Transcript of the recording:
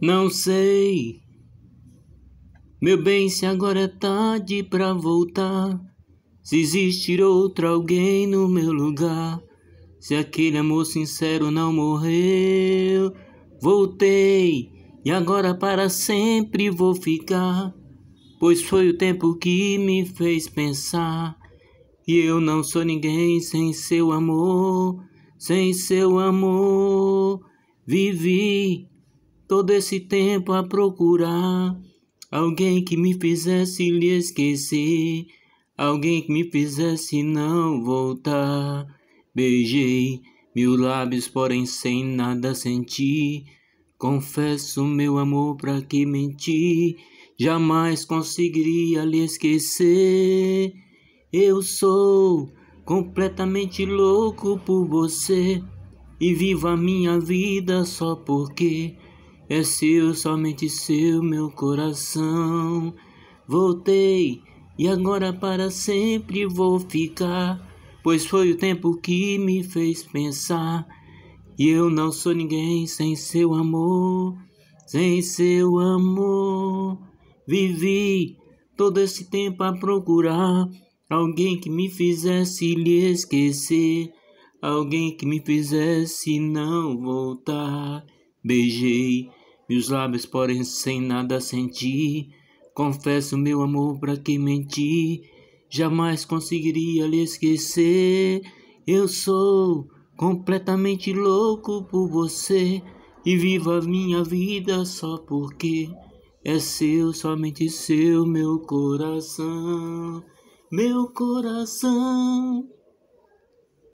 Não sei. Meu bem, se agora é tarde pra voltar. Se existir outro alguém no meu lugar. Se aquele amor sincero não morreu. Voltei e agora para sempre vou ficar. Pois foi o tempo que me fez pensar. E eu não sou ninguém sem seu amor, sem seu amor. Vivi todo esse tempo a procurar alguém que me fizesse lhe esquecer, alguém que me fizesse não voltar. Beijei mil lábios, porém sem nada sentir. Confesso meu amor, pra que mentir? Jamais conseguiria lhe esquecer. Eu sou completamente louco por você e vivo a minha vida só porque é seu, somente seu, meu coração. Voltei e agora para sempre vou ficar, pois foi o tempo que me fez pensar. E eu não sou ninguém sem seu amor, sem seu amor. Vivi todo esse tempo a procurar alguém que me fizesse lhe esquecer, alguém que me fizesse não voltar. Beijei meus lábios, porém sem nada sentir. Confesso meu amor para que mentir. Jamais conseguiria lhe esquecer. Eu sou completamente louco por você e vivo a minha vida só porque é seu, somente seu, meu coração, meu coração.